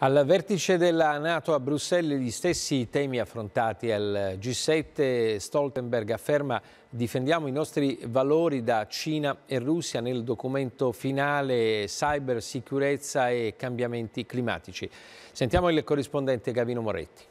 Al vertice della Nato a Bruxelles gli stessi temi affrontati al G7, Stoltenberg afferma difendiamo i nostri valori da Cina e Russia nel documento finale cyber, sicurezza e cambiamenti climatici. Sentiamo il corrispondente Gavino Moretti.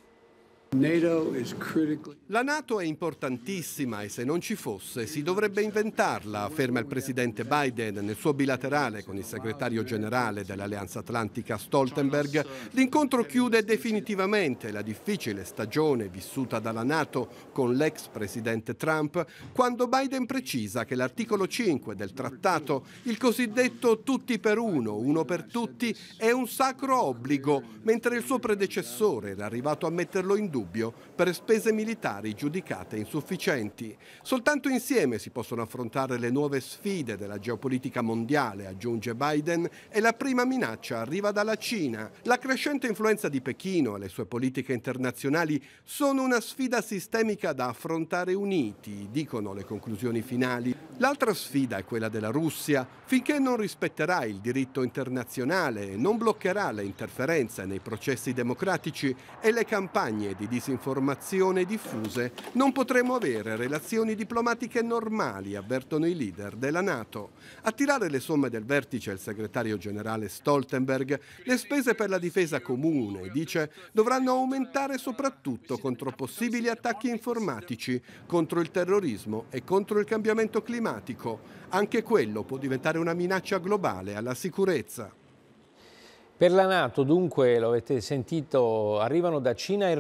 La Nato è importantissima e se non ci fosse si dovrebbe inventarla, afferma il presidente Biden nel suo bilaterale con il segretario generale dell'Alleanza Atlantica Stoltenberg. L'incontro chiude definitivamente la difficile stagione vissuta dalla Nato con l'ex presidente Trump quando Biden precisa che l'articolo 5 del trattato, il cosiddetto tutti per uno, uno per tutti, è un sacro obbligo, mentre il suo predecessore era arrivato a metterlo in dubbio dubbio per spese militari giudicate insufficienti. Soltanto insieme si possono affrontare le nuove sfide della geopolitica mondiale, aggiunge Biden, e la prima minaccia arriva dalla Cina. La crescente influenza di Pechino e le sue politiche internazionali sono una sfida sistemica da affrontare uniti, dicono le conclusioni finali. L'altra sfida è quella della Russia. Finché non rispetterà il diritto internazionale e non bloccherà le interferenze nei processi democratici e le campagne di disinformazione diffuse, non potremo avere relazioni diplomatiche normali, avvertono i leader della Nato. A tirare le somme del vertice il segretario generale Stoltenberg, le spese per la difesa comune, dice, dovranno aumentare soprattutto contro possibili attacchi informatici, contro il terrorismo e contro il cambiamento climatico problematico. Anche quello può diventare una minaccia globale alla sicurezza. Per la Nato, dunque, lo avete sentito, arrivano da Cina e